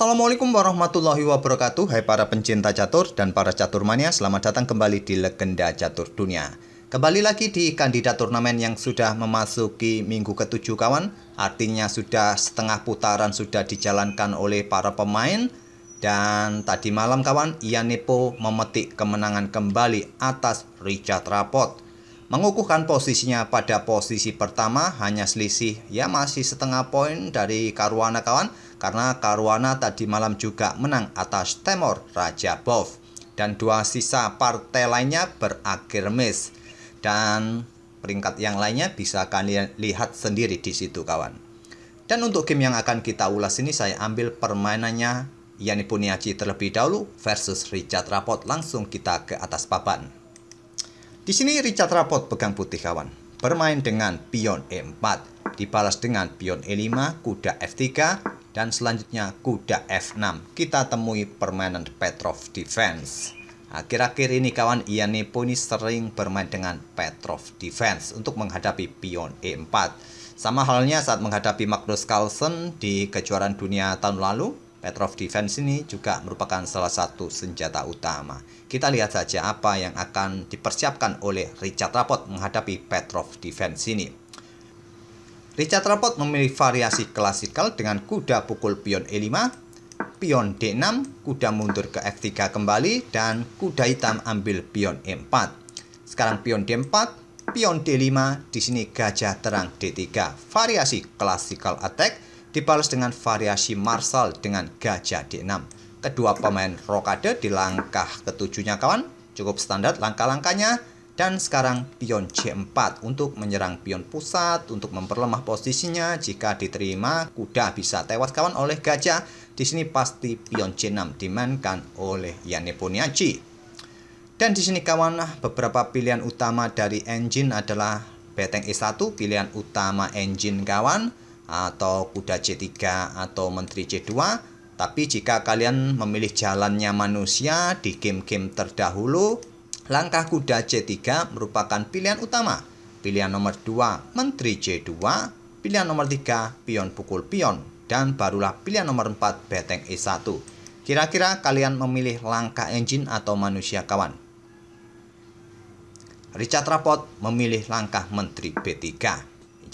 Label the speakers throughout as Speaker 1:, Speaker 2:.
Speaker 1: Assalamualaikum warahmatullahi wabarakatuh Hai para pencinta catur dan para catur mania Selamat datang kembali di Legenda Catur Dunia Kembali lagi di kandidat turnamen yang sudah memasuki minggu ketujuh kawan Artinya sudah setengah putaran sudah dijalankan oleh para pemain Dan tadi malam kawan Ian Nepo memetik kemenangan kembali atas Richard Rapot mengukuhkan posisinya pada posisi pertama hanya selisih ya masih setengah poin dari Karuana kawan karena Karwana tadi malam juga menang atas Temor raja bov dan dua sisa partai lainnya berakhir miss dan peringkat yang lainnya bisa kalian lihat sendiri di situ kawan. Dan untuk game yang akan kita ulas ini saya ambil permainannya Yani Puniaci terlebih dahulu versus Richard Rapot langsung kita ke atas papan. Di sini Richard Rapot pegang putih kawan, bermain dengan pion E4 dibalas dengan pion E5, kuda F3, dan selanjutnya kuda F6. Kita temui permainan Petrov Defense. Akhir-akhir ini kawan Ian ini sering bermain dengan Petrov Defense untuk menghadapi pion E4. Sama halnya saat menghadapi Magnus Carlsen di kejuaraan dunia tahun lalu, Petrov Defense ini juga merupakan salah satu senjata utama. Kita lihat saja apa yang akan dipersiapkan oleh Richard Rapport menghadapi Petrov Defense ini. Richard Rapport memilih variasi klasikal dengan kuda pukul pion E5, pion D6, kuda mundur ke F3 kembali, dan kuda hitam ambil pion E4. Sekarang pion D4, pion D5, di sini gajah terang D3. Variasi klasikal attack dibalas dengan variasi marshal dengan gajah D6. Kedua pemain rokade di langkah ketujuhnya kawan, cukup standar langkah-langkahnya, dan sekarang pion C4 untuk menyerang pion pusat untuk memperlemah posisinya jika diterima kuda bisa tewas kawan oleh gajah di sini pasti pion C6 dimainkan oleh Yane dan di sini kawan beberapa pilihan utama dari engine adalah beteng E1 pilihan utama engine kawan atau kuda C3 atau menteri C2 tapi jika kalian memilih jalannya manusia di game-game terdahulu langkah kuda C3 merupakan pilihan utama. Pilihan nomor 2, menteri c 2 Pilihan nomor 3, pion pukul pion. Dan barulah pilihan nomor 4, beteng E1. Kira-kira kalian memilih langkah engine atau manusia kawan? Richard Rapot memilih langkah menteri B3.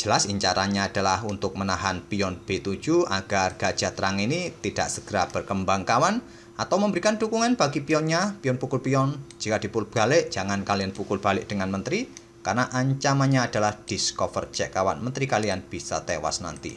Speaker 1: Jelas incarannya adalah untuk menahan pion B7 agar gajah terang ini tidak segera berkembang kawan atau memberikan dukungan bagi pionnya, pion pukul pion. Jika dipukul balik, jangan kalian pukul balik dengan menteri, karena ancamannya adalah discover cek kawan menteri kalian bisa tewas nanti.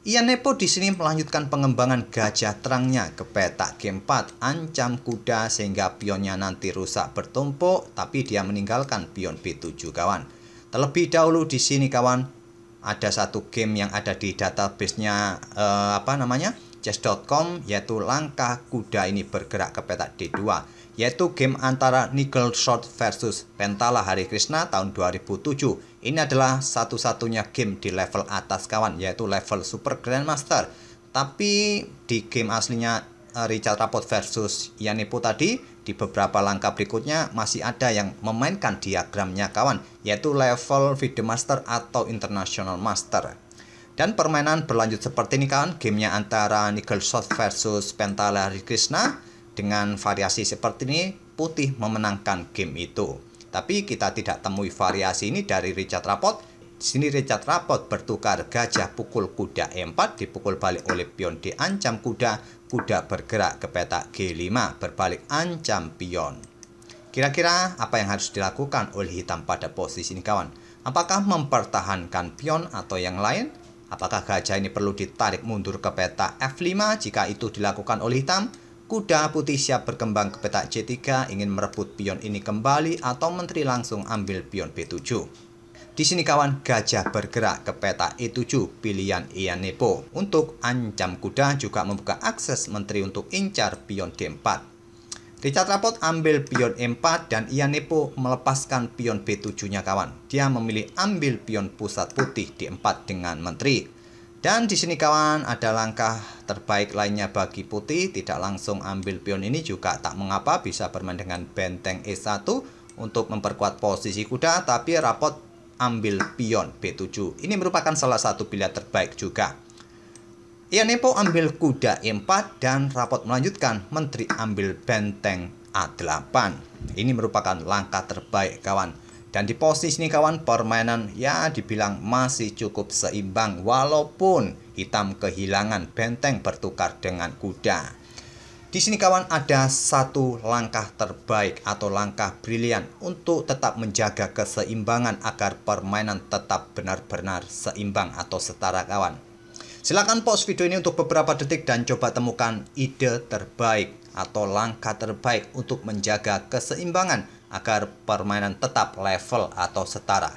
Speaker 1: Ian Nepo di sini melanjutkan pengembangan gajah terangnya ke petak game 4, ancam kuda sehingga pionnya nanti rusak bertumpuk, tapi dia meninggalkan pion B7 kawan. Terlebih dahulu di sini kawan, ada satu game yang ada di database-nya eh, apa namanya? chess.com yaitu langkah kuda ini bergerak ke petak D2 yaitu game antara Nigel Short versus Pentala Hari Krishna tahun 2007. Ini adalah satu-satunya game di level atas kawan yaitu level Super Grandmaster. Tapi di game aslinya eh, Richard Rapport versus Yanipo tadi di beberapa langkah berikutnya masih ada yang memainkan diagramnya kawan yaitu level Video Master atau International Master. Dan permainan berlanjut seperti ini kawan, gamenya antara Nigel Shot versus Pentala Hari Krishna dengan variasi seperti ini, putih memenangkan game itu. Tapi kita tidak temui variasi ini dari Richard Rapot. Di sini Richard Rapot bertukar gajah pukul kuda E4 dipukul balik oleh pion diancam kuda, kuda bergerak ke petak G5 berbalik ancam pion. Kira-kira apa yang harus dilakukan oleh hitam pada posisi ini kawan? Apakah mempertahankan pion atau yang lain? Apakah gajah ini perlu ditarik mundur ke peta F5 jika itu dilakukan oleh hitam? Kuda putih siap berkembang ke peta C3 ingin merebut pion ini kembali atau menteri langsung ambil pion B7. Di sini kawan, gajah bergerak ke peta E7 pilihan Ian Nepo. Untuk ancam kuda juga membuka akses menteri untuk incar pion D4. Richard Rapot ambil pion E4 dan Ian Nepo melepaskan pion B7-nya kawan. Dia memilih ambil pion pusat putih di 4 dengan menteri. Dan di sini kawan ada langkah terbaik lainnya bagi putih tidak langsung ambil pion ini juga tak mengapa bisa bermain dengan benteng E1 untuk memperkuat posisi kuda tapi Rapot ambil pion B7. Ini merupakan salah satu pilihan terbaik juga. Ia Ianepo ambil kuda E4 dan rapot melanjutkan menteri ambil benteng A8. Ini merupakan langkah terbaik kawan. Dan di posisi ini kawan permainan ya dibilang masih cukup seimbang walaupun hitam kehilangan benteng bertukar dengan kuda. Di sini kawan ada satu langkah terbaik atau langkah brilian untuk tetap menjaga keseimbangan agar permainan tetap benar-benar seimbang atau setara kawan. Silahkan pause video ini untuk beberapa detik dan coba temukan ide terbaik atau langkah terbaik untuk menjaga keseimbangan agar permainan tetap level atau setara.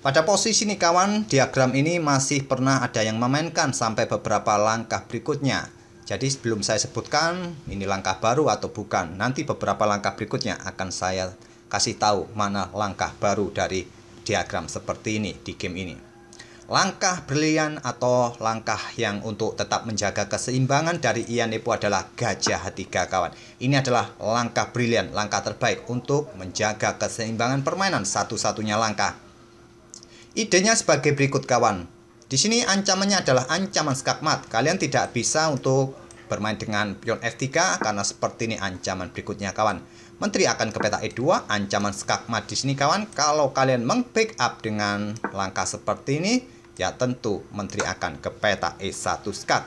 Speaker 1: Pada posisi ini kawan, diagram ini masih pernah ada yang memainkan sampai beberapa langkah berikutnya. Jadi sebelum saya sebutkan ini langkah baru atau bukan, nanti beberapa langkah berikutnya akan saya kasih tahu mana langkah baru dari diagram seperti ini di game ini. Langkah brilian atau langkah yang untuk tetap menjaga keseimbangan dari Ian Nepo adalah gajah tiga kawan. Ini adalah langkah brilian, langkah terbaik untuk menjaga keseimbangan permainan satu-satunya langkah. Idenya sebagai berikut kawan. Di sini ancamannya adalah ancaman skakmat. Kalian tidak bisa untuk bermain dengan pion F3 karena seperti ini ancaman berikutnya kawan. Menteri akan ke peta E2, ancaman skakmat di sini kawan. Kalau kalian meng backup dengan langkah seperti ini, ya tentu menteri akan ke peta E1 skat.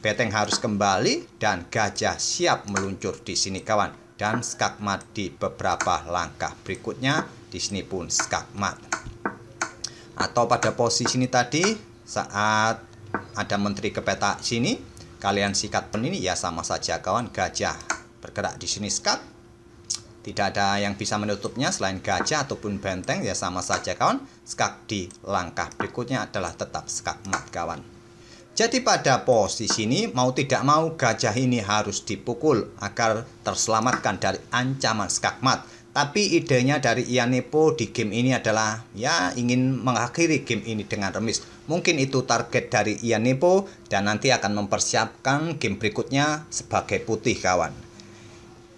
Speaker 1: Beteng harus kembali dan gajah siap meluncur di sini kawan. Dan skakmat di beberapa langkah berikutnya di sini pun skakmat. Atau pada posisi ini tadi saat ada menteri ke peta sini kalian sikat pen ini ya sama saja kawan gajah bergerak di sini skat tidak ada yang bisa menutupnya selain gajah ataupun benteng ya sama saja kawan. Skak di langkah berikutnya adalah tetap skak mat kawan. Jadi pada posisi ini mau tidak mau gajah ini harus dipukul agar terselamatkan dari ancaman skak mat. Tapi idenya dari Ianepo di game ini adalah ya ingin mengakhiri game ini dengan remis. Mungkin itu target dari Ianepo dan nanti akan mempersiapkan game berikutnya sebagai putih kawan.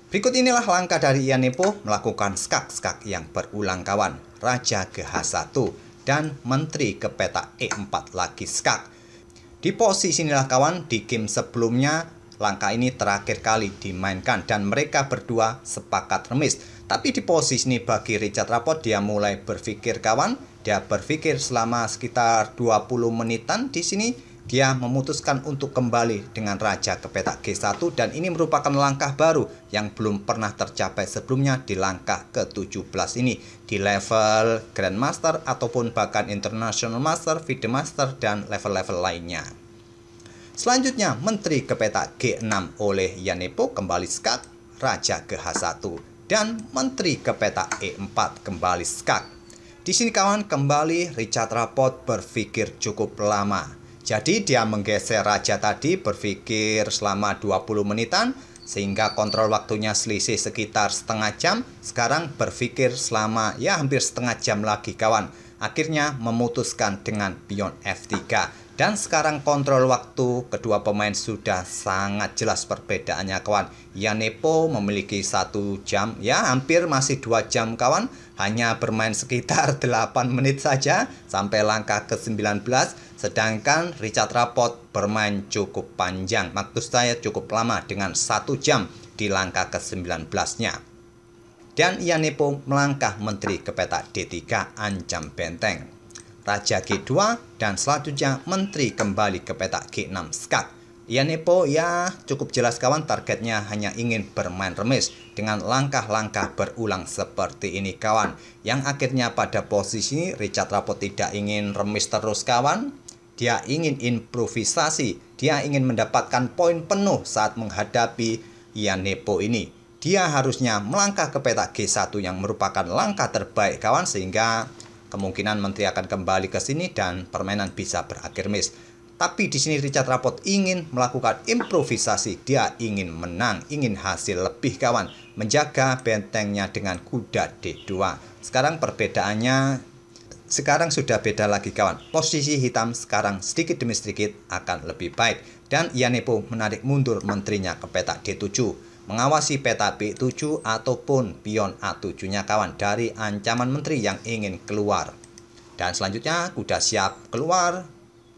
Speaker 1: Berikut inilah langkah dari Ian melakukan skak-skak yang berulang kawan, Raja ke H1 dan Menteri ke peta E4 lagi skak. Di posisi inilah kawan di game sebelumnya langkah ini terakhir kali dimainkan dan mereka berdua sepakat remis. Tapi di posisi ini bagi Richard Rapport dia mulai berpikir kawan, dia berpikir selama sekitar 20 menitan di sini dia memutuskan untuk kembali dengan raja ke petak G1 dan ini merupakan langkah baru yang belum pernah tercapai sebelumnya di langkah ke-17 ini di level Grandmaster ataupun bahkan International Master, video Master dan level-level lainnya. Selanjutnya, menteri ke petak G6 oleh Yanepo kembali skak, raja ke H1, dan menteri ke petak E4 kembali skak. Di sini kawan kembali Richard Rapport berpikir cukup lama. Jadi dia menggeser raja tadi berpikir selama 20 menitan sehingga kontrol waktunya selisih sekitar setengah jam. Sekarang berpikir selama ya hampir setengah jam lagi kawan. Akhirnya memutuskan dengan pion F3 dan sekarang kontrol waktu kedua pemain sudah sangat jelas perbedaannya kawan Yanepo memiliki satu jam ya hampir masih dua jam kawan hanya bermain sekitar 8 menit saja sampai langkah ke 19 Sedangkan Richard Rapot bermain cukup panjang, maksud saya cukup lama dengan satu jam di langkah ke-19-nya. Dan Ianepo melangkah menteri ke petak D3 ancam benteng. Raja G2 dan selanjutnya menteri kembali ke petak G6 skak. Ianepo ya cukup jelas kawan targetnya hanya ingin bermain remis dengan langkah-langkah berulang seperti ini kawan yang akhirnya pada posisi Richard Rapot tidak ingin remis terus kawan dia ingin improvisasi, dia ingin mendapatkan poin penuh saat menghadapi Ian Nepo ini. Dia harusnya melangkah ke petak G1 yang merupakan langkah terbaik kawan sehingga kemungkinan menteri akan kembali ke sini dan permainan bisa berakhir miss. Tapi di sini Richard Rapot ingin melakukan improvisasi. Dia ingin menang, ingin hasil lebih kawan. Menjaga bentengnya dengan kuda D2. Sekarang perbedaannya sekarang sudah beda lagi kawan. Posisi hitam sekarang sedikit demi sedikit akan lebih baik. Dan Yanepo menarik mundur menterinya ke peta D7. Mengawasi peta B7 ataupun pion A7-nya kawan dari ancaman menteri yang ingin keluar. Dan selanjutnya kuda siap keluar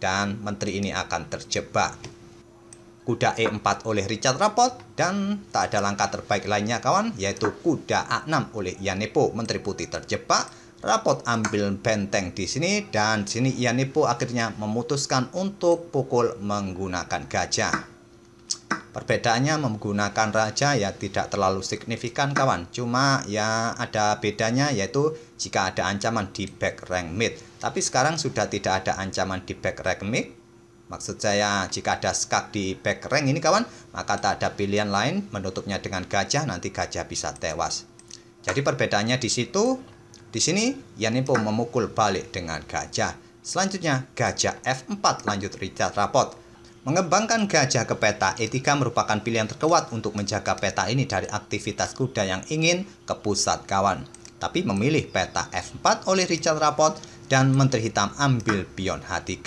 Speaker 1: dan menteri ini akan terjebak. Kuda E4 oleh Richard Rapport dan tak ada langkah terbaik lainnya kawan yaitu kuda A6 oleh Yanepo. Menteri putih terjebak Rapot ambil benteng di sini dan sini Ianipu akhirnya memutuskan untuk pukul menggunakan gajah. Perbedaannya menggunakan raja ya tidak terlalu signifikan kawan. Cuma ya ada bedanya yaitu jika ada ancaman di back rank mid. Tapi sekarang sudah tidak ada ancaman di back rank mid. Maksud saya jika ada skak di back rank ini kawan, maka tak ada pilihan lain menutupnya dengan gajah nanti gajah bisa tewas. Jadi perbedaannya di situ di sini, Yanipo memukul balik dengan gajah. Selanjutnya, gajah F4 lanjut Richard Rapot. Mengembangkan gajah ke peta E3 merupakan pilihan terkuat untuk menjaga peta ini dari aktivitas kuda yang ingin ke pusat kawan. Tapi memilih peta F4 oleh Richard Rapot dan Menteri Hitam ambil pion H3.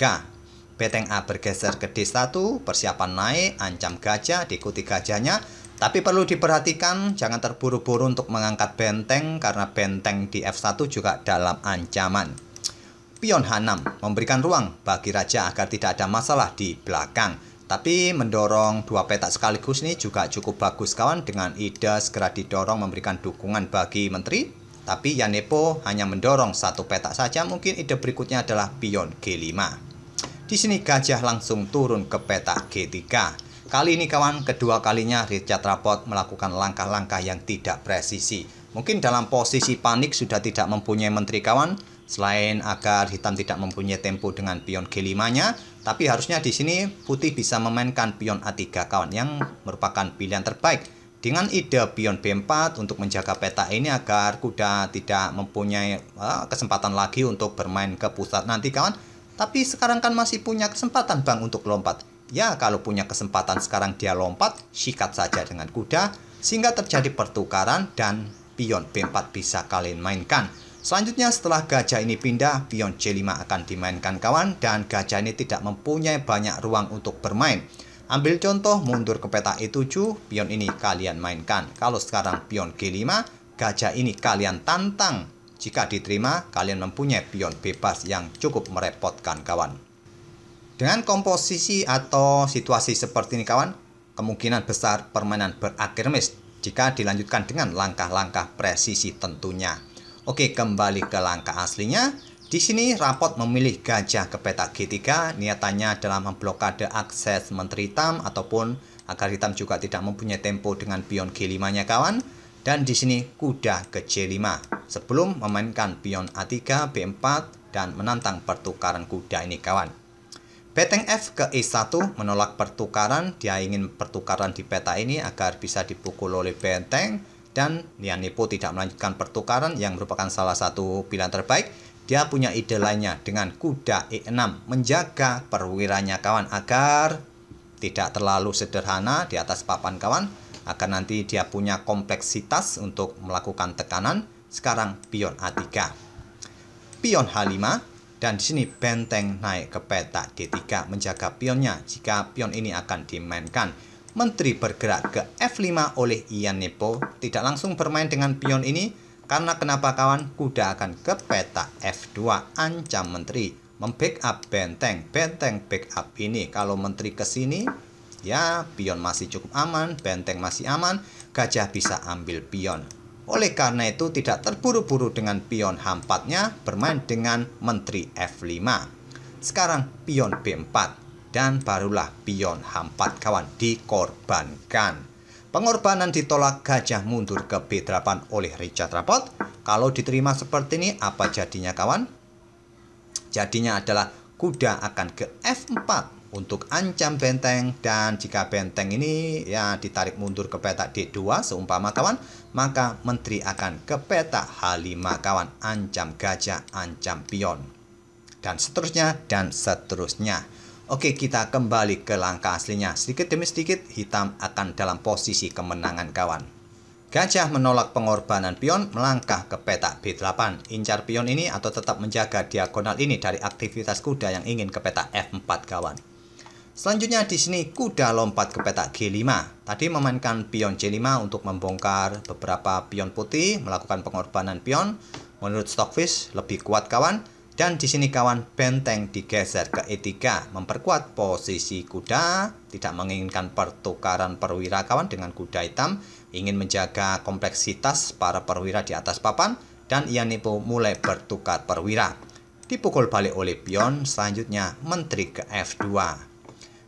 Speaker 1: Beteng A bergeser ke D1, persiapan naik, ancam gajah, diikuti gajahnya, tapi perlu diperhatikan, jangan terburu-buru untuk mengangkat benteng karena benteng di F1 juga dalam ancaman. Pion H6 memberikan ruang bagi raja agar tidak ada masalah di belakang. Tapi mendorong dua petak sekaligus ini juga cukup bagus kawan dengan ide segera didorong memberikan dukungan bagi menteri. Tapi Yanepo hanya mendorong satu petak saja mungkin ide berikutnya adalah pion G5. Di sini gajah langsung turun ke petak G3 Kali ini kawan kedua kalinya Richard Rapot melakukan langkah-langkah yang tidak presisi. Mungkin dalam posisi panik sudah tidak mempunyai menteri kawan. Selain agar hitam tidak mempunyai tempo dengan pion G5-nya, tapi harusnya di sini putih bisa memainkan pion A3 kawan yang merupakan pilihan terbaik. Dengan ide pion B4 untuk menjaga peta ini agar kuda tidak mempunyai eh, kesempatan lagi untuk bermain ke pusat nanti kawan. Tapi sekarang kan masih punya kesempatan bang untuk lompat. Ya, kalau punya kesempatan sekarang dia lompat, sikat saja dengan kuda, sehingga terjadi pertukaran dan pion B4 bisa kalian mainkan. Selanjutnya setelah gajah ini pindah, pion C5 akan dimainkan kawan dan gajah ini tidak mempunyai banyak ruang untuk bermain. Ambil contoh mundur ke peta E7, pion ini kalian mainkan. Kalau sekarang pion G5, gajah ini kalian tantang. Jika diterima, kalian mempunyai pion bebas yang cukup merepotkan kawan. Dengan komposisi atau situasi seperti ini kawan, kemungkinan besar permainan berakhir miss jika dilanjutkan dengan langkah-langkah presisi tentunya. Oke, kembali ke langkah aslinya. Di sini rapot memilih gajah ke petak G3, niatannya dalam memblokade akses menteri hitam ataupun agar hitam juga tidak mempunyai tempo dengan pion G5-nya kawan. Dan di sini kuda ke C5 sebelum memainkan pion A3, B4 dan menantang pertukaran kuda ini kawan. Beteng F ke E1 menolak pertukaran, dia ingin pertukaran di peta ini agar bisa dipukul oleh benteng dan Nianipo tidak melanjutkan pertukaran yang merupakan salah satu pilihan terbaik. Dia punya ide lainnya dengan kuda E6 menjaga perwiranya kawan agar tidak terlalu sederhana di atas papan kawan agar nanti dia punya kompleksitas untuk melakukan tekanan. Sekarang pion A3. Pion H5 dan di sini benteng naik ke peta D3 menjaga pionnya jika pion ini akan dimainkan. Menteri bergerak ke F5 oleh Ian Nepo tidak langsung bermain dengan pion ini karena kenapa kawan kuda akan ke peta F2 ancam menteri membackup benteng benteng backup ini kalau menteri ke sini ya pion masih cukup aman benteng masih aman gajah bisa ambil pion oleh karena itu tidak terburu-buru dengan pion h 4 bermain dengan menteri F5. Sekarang pion B4 dan barulah pion H4 kawan dikorbankan. Pengorbanan ditolak gajah mundur ke B8 oleh Richard Rapport. Kalau diterima seperti ini apa jadinya kawan? Jadinya adalah kuda akan ke F4 untuk ancam benteng dan jika benteng ini ya ditarik mundur ke petak D2 seumpama kawan maka menteri akan ke petak H5 kawan ancam gajah ancam pion dan seterusnya dan seterusnya Oke kita kembali ke langkah aslinya sedikit demi sedikit hitam akan dalam posisi kemenangan kawan Gajah menolak pengorbanan pion melangkah ke petak B8. Incar pion ini atau tetap menjaga diagonal ini dari aktivitas kuda yang ingin ke petak F4 kawan. Selanjutnya di sini kuda lompat ke petak G5. Tadi memainkan pion c 5 untuk membongkar beberapa pion putih, melakukan pengorbanan pion. Menurut Stockfish lebih kuat kawan. Dan di sini kawan benteng digeser ke E3 memperkuat posisi kuda, tidak menginginkan pertukaran perwira kawan dengan kuda hitam, ingin menjaga kompleksitas para perwira di atas papan dan Ianipo mulai bertukar perwira. Dipukul balik oleh pion, selanjutnya menteri ke F2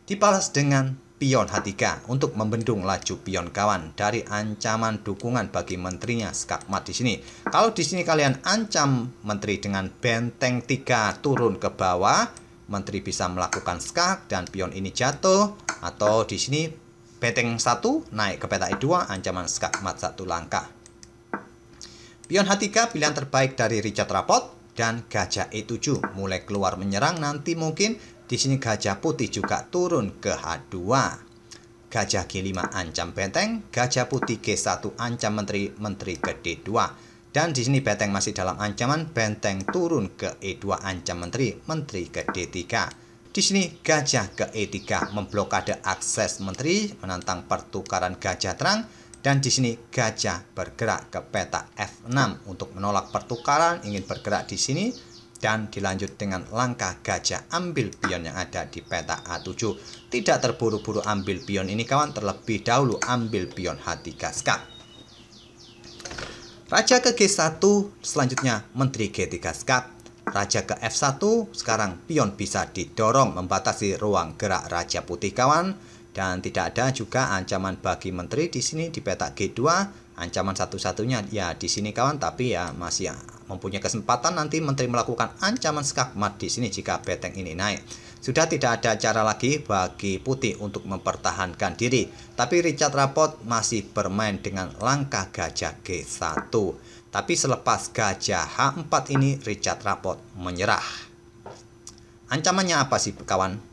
Speaker 1: dibalas dengan pion H3 untuk membendung laju pion kawan dari ancaman dukungan bagi menterinya skakmat di sini. Kalau di sini kalian ancam menteri dengan benteng tiga turun ke bawah, menteri bisa melakukan skak dan pion ini jatuh atau di sini benteng satu naik ke peta E2 ancaman skakmat satu langkah. Pion H3 pilihan terbaik dari Richard Rapot dan gajah E7 mulai keluar menyerang nanti mungkin di sini gajah putih juga turun ke H2. Gajah G5 ancam benteng, gajah putih G1 ancam menteri, menteri ke D2. Dan di sini benteng masih dalam ancaman, benteng turun ke E2 ancam menteri, menteri ke D3. Di sini gajah ke E3 memblokade akses menteri, menantang pertukaran gajah terang, dan di sini gajah bergerak ke peta F6 untuk menolak pertukaran, ingin bergerak di sini, dan dilanjut dengan langkah gajah ambil pion yang ada di peta A7. Tidak terburu-buru ambil pion ini kawan, terlebih dahulu ambil pion H3 skak. Raja ke G1, selanjutnya menteri G3 skak. Raja ke F1, sekarang pion bisa didorong membatasi ruang gerak Raja Putih kawan. Dan tidak ada juga ancaman bagi menteri di sini di peta G2. Ancaman satu-satunya ya di sini kawan, tapi ya masih mempunyai kesempatan nanti menteri melakukan ancaman skakmat di sini jika beteng ini naik. Sudah tidak ada cara lagi bagi Putih untuk mempertahankan diri, tapi Richard Rapot masih bermain dengan langkah gajah G1. Tapi selepas gajah H4 ini Richard Rapot menyerah. Ancamannya apa sih kawan?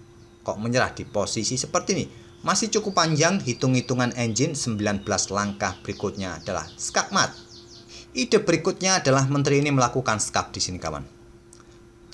Speaker 1: Kok menyerah di posisi seperti ini? Masih cukup panjang hitung-hitungan engine 19 langkah berikutnya adalah skakmat. Ide berikutnya adalah menteri ini melakukan skap di sini kawan.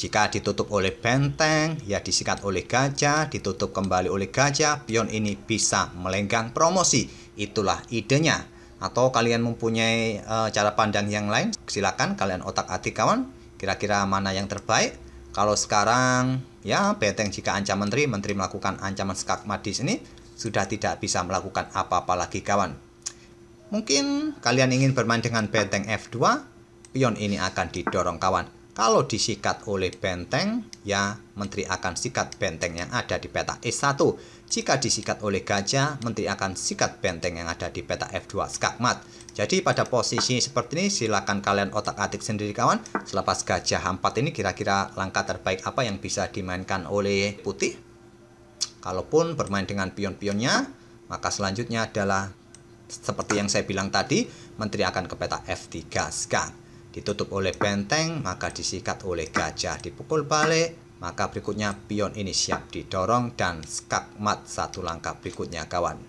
Speaker 1: Jika ditutup oleh benteng, ya disikat oleh gajah, ditutup kembali oleh gajah, pion ini bisa melenggang promosi. Itulah idenya. Atau kalian mempunyai e, cara pandang yang lain, silakan kalian otak-atik kawan. Kira-kira mana yang terbaik? Kalau sekarang ya benteng jika ancam menteri, menteri melakukan ancaman skakmat di sini sudah tidak bisa melakukan apa-apa lagi kawan. Mungkin kalian ingin bermain dengan benteng F2, pion ini akan didorong kawan. Kalau disikat oleh benteng, ya menteri akan sikat benteng yang ada di peta E1. Jika disikat oleh gajah, menteri akan sikat benteng yang ada di peta F2 skakmat. Jadi pada posisi seperti ini silakan kalian otak-atik sendiri kawan. Selepas gajah H4 ini kira-kira langkah terbaik apa yang bisa dimainkan oleh putih? Kalaupun bermain dengan pion-pionnya, maka selanjutnya adalah seperti yang saya bilang tadi, menteri akan ke peta F3 sekarang. Ditutup oleh benteng, maka disikat oleh gajah, dipukul balik, maka berikutnya pion ini siap didorong dan skakmat satu langkah berikutnya kawan.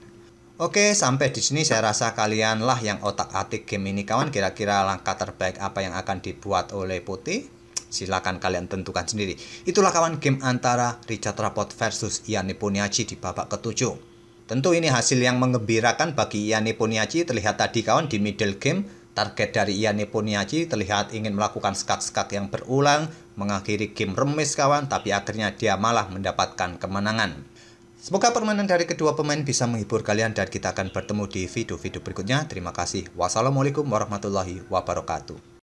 Speaker 1: Oke, sampai di sini saya rasa kalianlah yang otak-atik game ini kawan. Kira-kira langkah terbaik apa yang akan dibuat oleh putih? Silahkan kalian tentukan sendiri. Itulah kawan game antara Richard Rapport versus Ian Nepuniachi di babak ketujuh. Tentu ini hasil yang mengembirakan bagi Iane Poniaci terlihat tadi kawan di middle game target dari Iane Poniaci terlihat ingin melakukan skak-skak yang berulang mengakhiri game remis kawan tapi akhirnya dia malah mendapatkan kemenangan. Semoga permainan dari kedua pemain bisa menghibur kalian dan kita akan bertemu di video-video berikutnya. Terima kasih. Wassalamualaikum warahmatullahi wabarakatuh.